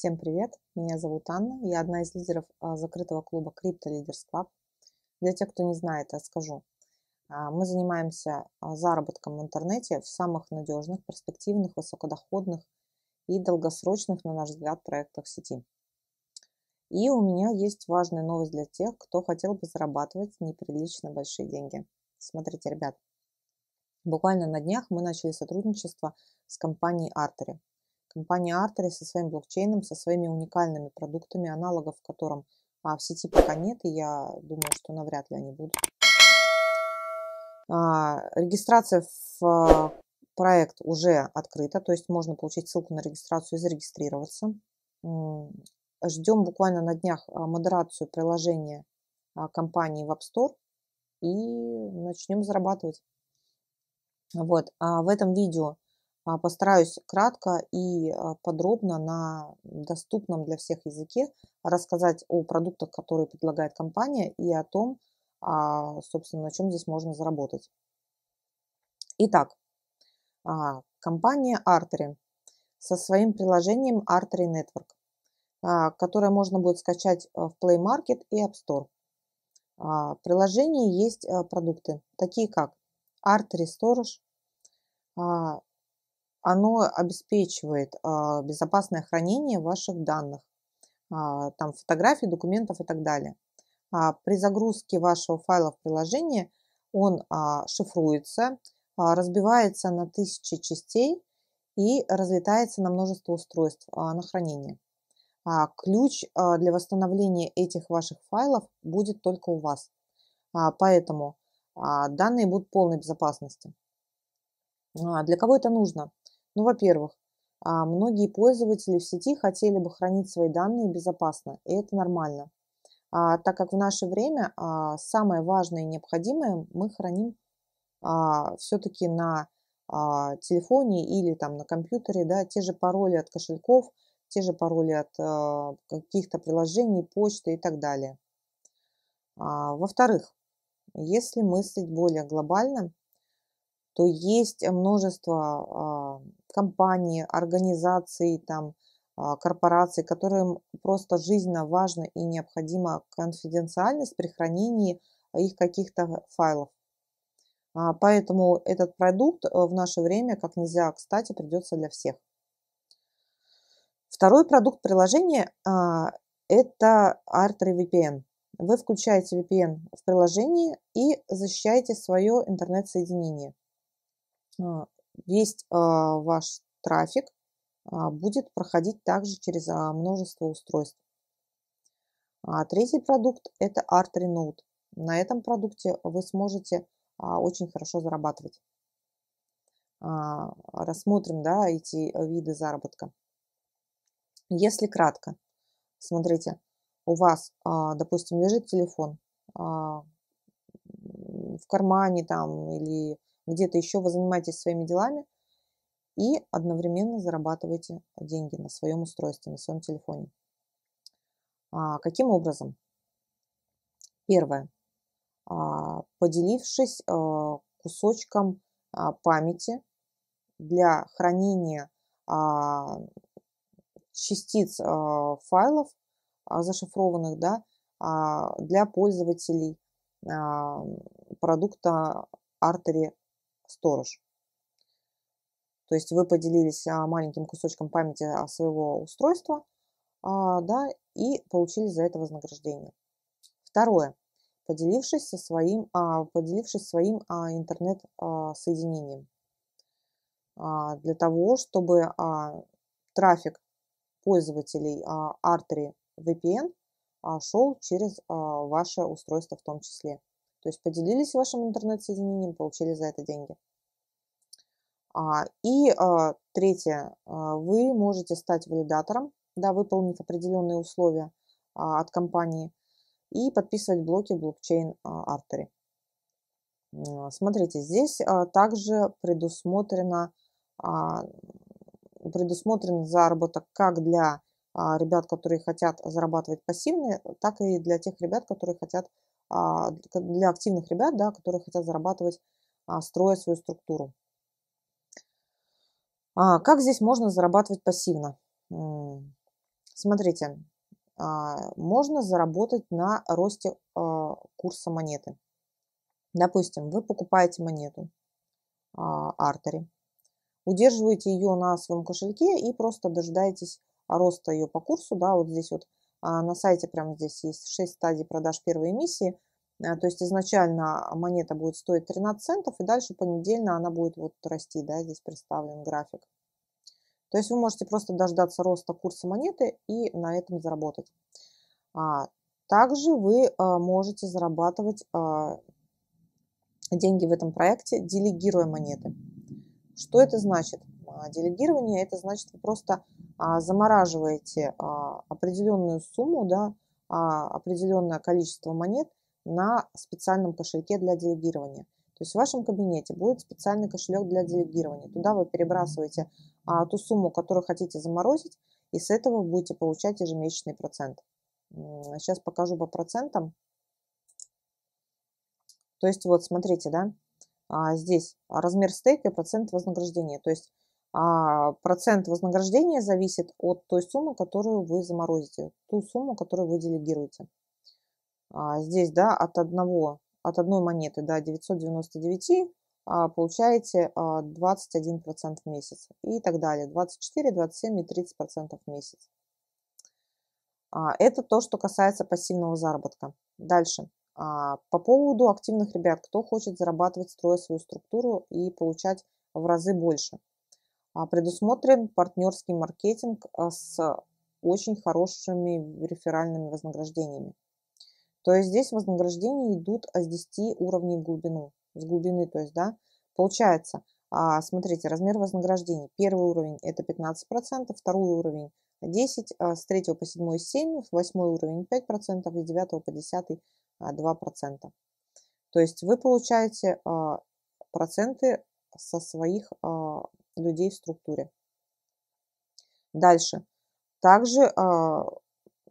Всем привет, меня зовут Анна, я одна из лидеров а, закрытого клуба Crypto Leaders Club. Для тех, кто не знает, я скажу. А, мы занимаемся а, заработком в интернете в самых надежных, перспективных, высокодоходных и долгосрочных, на наш взгляд, проектах сети. И у меня есть важная новость для тех, кто хотел бы зарабатывать неприлично большие деньги. Смотрите, ребят, буквально на днях мы начали сотрудничество с компанией Артери. Компания Artery со своим блокчейном, со своими уникальными продуктами, аналогов которым а, в сети пока нет, и я думаю, что навряд ли они будут. А, регистрация в проект уже открыта, то есть можно получить ссылку на регистрацию и зарегистрироваться. Ждем буквально на днях а, модерацию приложения а, компании в App Store и начнем зарабатывать. Вот, а в этом видео а, постараюсь кратко и а, подробно на доступном для всех языке рассказать о продуктах, которые предлагает компания, и о том, а, собственно, на чем здесь можно заработать. Итак, компания Artery со своим приложением Artery Network, которое можно будет скачать в Play Market и App Store. В приложении есть продукты, такие как Artery Storage, оно обеспечивает а, безопасное хранение ваших данных, а, там фотографий, документов и так далее. А при загрузке вашего файла в приложение он шифруется, разбивается на тысячи частей и разлетается на множество устройств на хранение. Ключ для восстановления этих ваших файлов будет только у вас. Поэтому данные будут полной безопасности. Для кого это нужно? Ну, во-первых, а, многие пользователи в сети хотели бы хранить свои данные безопасно, и это нормально. А, так как в наше время а, самое важное и необходимое мы храним все-таки на телефоне или там на компьютере, да, те же пароли от кошельков, те же пароли от каких-то приложений, почты и так далее. Во-вторых, если мыслить более глобально, то есть множество компании, организаций, там, а, корпораций, которым просто жизненно важно и необходима конфиденциальность при хранении их каких-то файлов. А, поэтому этот продукт э, в наше время, как нельзя кстати, придется для всех. Второй продукт приложения а, – это r VPN. Вы включаете VPN в приложении и защищаете свое интернет-соединение весь а, ваш трафик а, будет проходить также через а, множество устройств. третий продукт – это Art Renault. На этом продукте вы сможете очень хорошо зарабатывать. Рассмотрим да, эти виды заработка. Если кратко, смотрите, у вас, допустим, лежит телефон в кармане там или где-то еще вы занимаетесь своими делами и одновременно зарабатываете деньги на своем устройстве, на своем телефоне. А, каким образом? Первое. А, поделившись а, кусочком а, памяти для хранения частиц файлов зашифрованных да, для пользователей продукта Artery сторож. То есть вы поделились а, маленьким кусочком памяти а, своего устройства, а, да, и получили за это вознаграждение. Второе. Поделившись со своим, поделившись своим интернет-соединением. Для того, чтобы трафик пользователей Artery VPN шел через ваше устройство в том числе. То есть поделились вашим интернет-соединением, получили за это деньги. А, и а, третье, а, вы можете стать валидатором, да, выполнив определенные условия от компании и подписывать блоки блокчейн Артери. Смотрите, здесь также предусмотрено, предусмотрен заработок как для ребят, которые хотят зарабатывать пассивные, так и для тех ребят, которые хотят а, для активных ребят, да, которые хотят зарабатывать, а, строя свою структуру. А, как здесь можно зарабатывать пассивно? Смотрите, можно заработать на росте курса монеты. Допустим, вы покупаете монету артери, удерживаете ее на своем кошельке и просто дожидаетесь роста ее по курсу, да, вот здесь вот а, на сайте прямо здесь есть 6 стадий продаж первой эмиссии. А, то есть изначально монета будет стоить 13 центов, и дальше понедельно она будет вот расти, да, здесь представлен график. То есть вы можете просто дождаться роста курса монеты и на этом заработать. А, также вы можете зарабатывать деньги в этом проекте, делегируя монеты. Что это значит? Делегирование – это значит, вы просто а, замораживаете а, определенную сумму, да, а, определенное количество монет на специальном кошельке для делегирования. То есть в вашем кабинете будет специальный кошелек для делегирования. Туда вы перебрасываете ту сумму, которую хотите заморозить, и с этого вы будете получать ежемесячный процент. Сейчас покажу по процентам. То есть вот, смотрите, да, здесь размер стейка и процент вознаграждения. То есть а процент вознаграждения зависит от той суммы, которую вы заморозите, ту сумму, которую вы делегируете. А здесь, да, от одного, от одной монеты, да, 999 а, получаете а, 21% в месяц и так далее, 24, 27 и 30% в месяц. А, это то, что касается пассивного заработка. Дальше. А, по поводу активных ребят, кто хочет зарабатывать, строя свою структуру и получать в разы больше – а, предусмотрен партнерский маркетинг а, с очень хорошими реферальными вознаграждениями. То есть здесь вознаграждения идут а, с 10 уровней в глубину. С глубины, то есть, да, получается, смотрите, размер вознаграждений. Первый уровень это 15%, второй уровень 10, с 3 по 7 7, восьмой уровень 5% и 9 по 10 2%. То есть вы получаете проценты со своих людей в структуре. Дальше. Также а,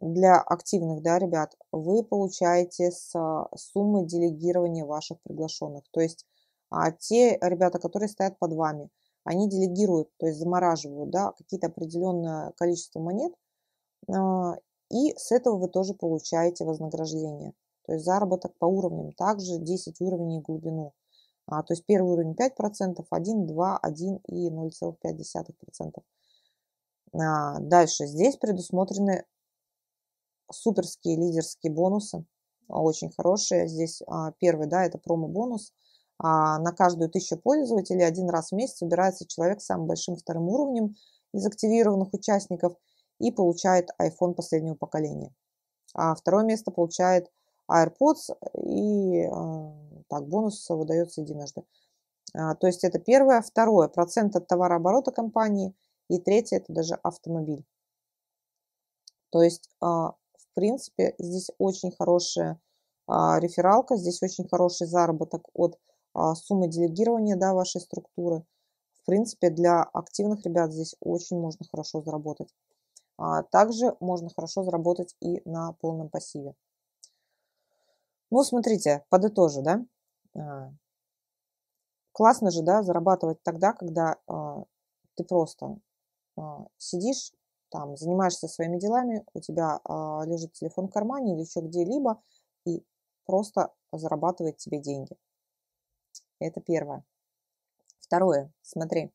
для активных да, ребят вы получаете с а, суммы делегирования ваших приглашенных. То есть а, те ребята, которые стоят под вами, они делегируют, то есть замораживают да, какие-то определенное количество монет, и с этого вы тоже получаете вознаграждение. То есть заработок по уровням, также 10 уровней глубину. А, то есть первый уровень 5%, 1, 2, 1 и 0,5%. А, дальше здесь предусмотрены суперские лидерские бонусы, а, очень хорошие. Здесь а, первый, да, это промо-бонус. А, на каждую тысячу пользователей один раз в месяц убирается человек с самым большим вторым уровнем из активированных участников и получает iPhone последнего поколения. А второе место получает AirPods и а, так, бонус выдается единожды. А, то есть это первое. Второе – процент от товарооборота компании. И третье – это даже автомобиль. То есть, а, в принципе, здесь очень хорошая а, рефералка, здесь очень хороший заработок от суммы делегирования да, вашей структуры. В принципе, для активных ребят здесь очень можно хорошо заработать. Также можно хорошо заработать и на полном пассиве. Ну, смотрите, подытожу, да? А, классно же, да, зарабатывать тогда, когда а, ты просто а, сидишь там, занимаешься своими делами, у тебя лежит телефон в кармане или еще где-либо, и просто зарабатывает тебе деньги. Это первое. Второе, смотри,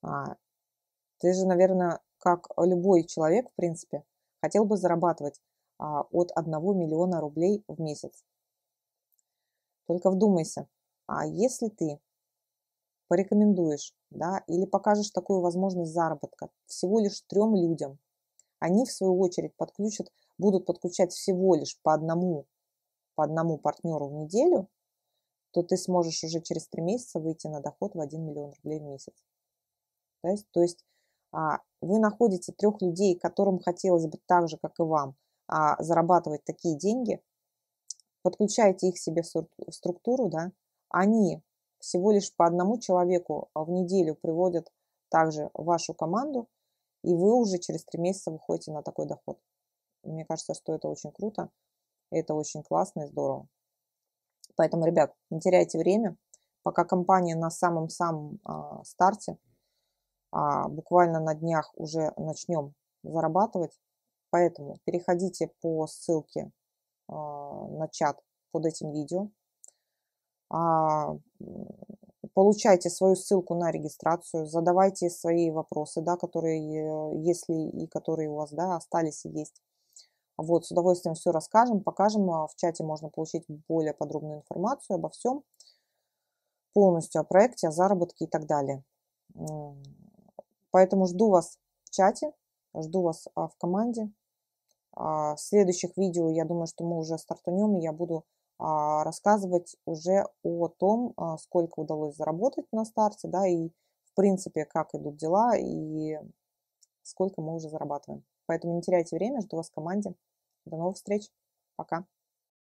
ты же, наверное, как любой человек, в принципе, хотел бы зарабатывать от 1 миллиона рублей в месяц. Только вдумайся, а если ты порекомендуешь, да, или покажешь такую возможность заработка всего лишь трем людям, они в свою очередь подключат, будут подключать всего лишь по одному, по одному партнеру в неделю, то ты сможешь уже через три месяца выйти на доход в 1 миллион рублей в месяц. То есть, то есть а, вы находите трех людей, которым хотелось бы так же, как и вам, а, зарабатывать такие деньги, подключаете их себе в структуру, да, они всего лишь по одному человеку а, в неделю приводят также вашу команду, и вы уже через три месяца выходите на такой доход. Мне кажется, что это очень круто, это очень классно и здорово. Поэтому, ребят, не теряйте время, пока компания на самом-самом а, старте, а, буквально на днях уже начнем зарабатывать. Поэтому переходите по ссылке а, а, на чат под этим видео. А, получайте свою ссылку на регистрацию, задавайте свои вопросы, да, которые, э, если и которые у вас, да, остались и есть. Вот, с удовольствием все расскажем, покажем. А в чате можно получить более подробную информацию обо всем, полностью о проекте, о заработке и так далее. Поэтому жду вас в чате, жду вас в команде. А, в следующих видео, я думаю, что мы уже стартанем, и я буду а, рассказывать уже о том, а, сколько удалось заработать на старте, да, и в принципе, как идут дела и сколько мы уже зарабатываем. Поэтому не теряйте время, жду вас в команде. До новых встреч. Пока.